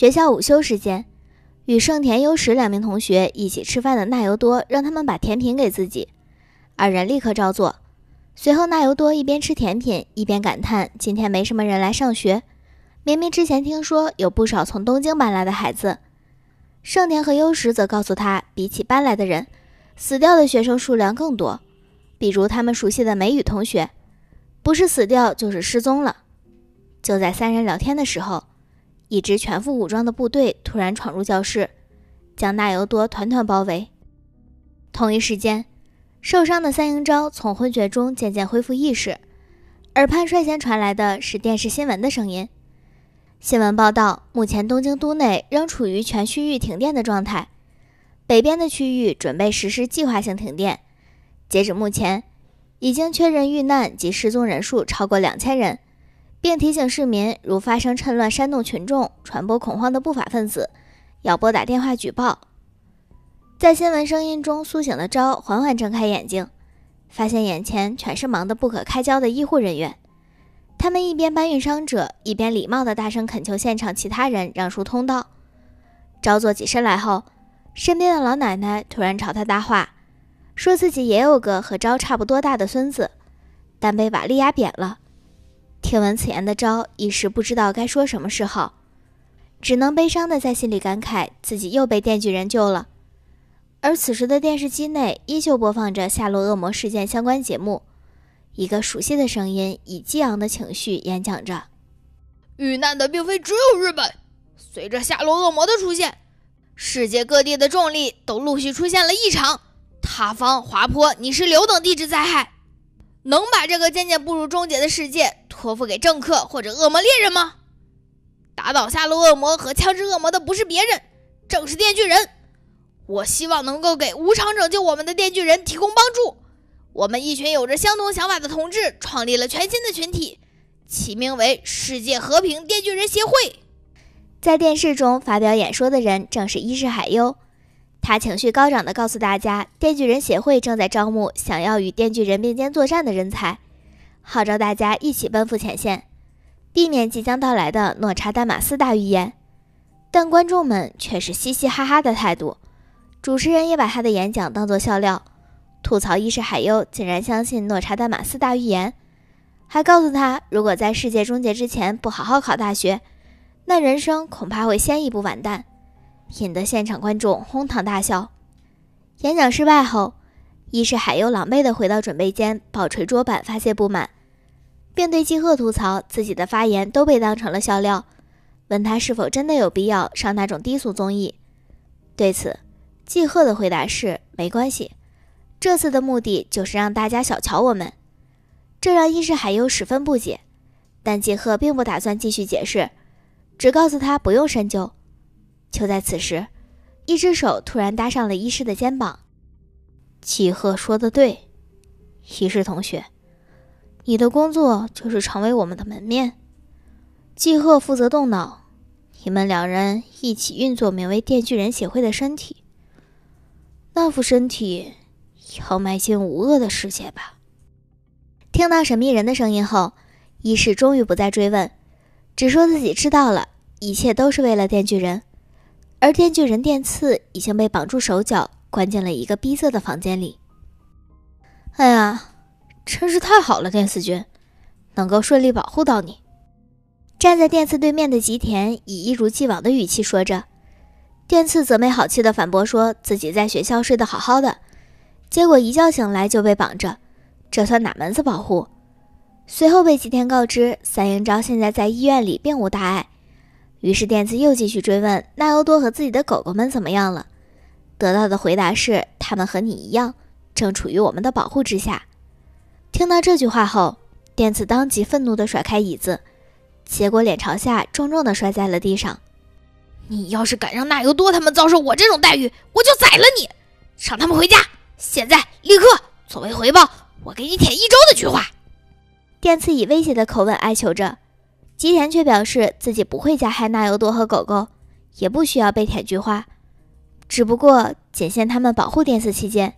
学校午休时间，与盛田优实两名同学一起吃饭的纳由多让他们把甜品给自己，二人立刻照做。随后，纳由多一边吃甜品一边感叹：“今天没什么人来上学，明明之前听说有不少从东京搬来的孩子。”盛田和优实则告诉他：“比起搬来的人，死掉的学生数量更多，比如他们熟悉的美语同学，不是死掉就是失踪了。”就在三人聊天的时候。一支全副武装的部队突然闯入教室，将纳尤多团团包围。同一时间，受伤的三英昭从昏厥中渐渐恢复意识，耳畔率先传来的是电视新闻的声音。新闻报道：目前东京都内仍处于全区域停电的状态，北边的区域准备实施计划性停电。截止目前，已经确认遇难及失踪人数超过两千人。并提醒市民，如发生趁乱煽动群众、传播恐慌的不法分子，要拨打电话举报。在新闻声音中苏醒的昭缓缓睁开眼睛，发现眼前全是忙得不可开交的医护人员。他们一边搬运伤者，一边礼貌地大声恳求现场其他人让出通道。昭坐起身来后，身边的老奶奶突然朝他搭话，说自己也有个和昭差不多大的孙子，但被瓦砾压扁了。听闻此言的昭一时不知道该说什么好，只能悲伤的在心里感慨自己又被电锯人救了。而此时的电视机内依旧播放着夏洛恶魔事件相关节目，一个熟悉的声音以激昂的情绪演讲着：“遇难的并非只有日本，随着夏洛恶魔的出现，世界各地的重力都陆续出现了异常，塌方、滑坡、泥石流等地质灾害，能把这个渐渐步入终结的世界。”托付给政客或者恶魔猎人吗？打倒下路恶魔和枪支恶魔的不是别人，正是电锯人。我希望能够给无偿拯救我们的电锯人提供帮助。我们一群有着相同想法的同志创立了全新的群体，起名为“世界和平电锯人协会”。在电视中发表演说的人正是伊势海优，他情绪高涨地告诉大家，电锯人协会正在招募想要与电锯人并肩作战的人才。号召大家一起奔赴前线，避免即将到来的诺查丹马斯大预言，但观众们却是嘻嘻哈哈的态度。主持人也把他的演讲当作笑料，吐槽伊识海优竟然相信诺查丹马斯大预言，还告诉他如果在世界终结之前不好好考大学，那人生恐怕会先一步完蛋，引得现场观众哄堂大笑。演讲失败后。一是海优狼狈地回到准备间，抱捶桌板发泄不满，并对季鹤吐槽自己的发言都被当成了笑料，问他是否真的有必要上那种低俗综艺。对此，季鹤的回答是：“没关系，这次的目的就是让大家小瞧我们。”这让一是海优十分不解，但季鹤并不打算继续解释，只告诉他不用深究。就在此时，一只手突然搭上了医师的肩膀。季鹤说的对，伊式同学，你的工作就是成为我们的门面。季鹤负责动脑，你们两人一起运作名为“电锯人协会”的身体。那副身体，要迈进无恶的世界吧。听到神秘人的声音后，伊势终于不再追问，只说自己知道了，一切都是为了电锯人。而电锯人电次已经被绑住手脚。关进了一个逼仄的房间里。哎呀，真是太好了，电次君，能够顺利保护到你。站在电次对面的吉田以一如既往的语气说着，电次则没好气的反驳说自己在学校睡得好好的，结果一觉醒来就被绑着，这算哪门子保护？随后被吉田告知三英昭现在在医院里并无大碍，于是电次又继续追问奈欧多和自己的狗狗们怎么样了。得到的回答是，他们和你一样，正处于我们的保护之下。听到这句话后，电磁当即愤怒地甩开椅子，结果脸朝下重重地摔在了地上。你要是敢让纳由多他们遭受我这种待遇，我就宰了你，让他们回家。现在立刻！作为回报，我给你舔一周的菊花。电次以威胁的口吻哀求着，吉田却表示自己不会加害纳由多和狗狗，也不需要被舔菊花。只不过，仅限他们保护电视期间。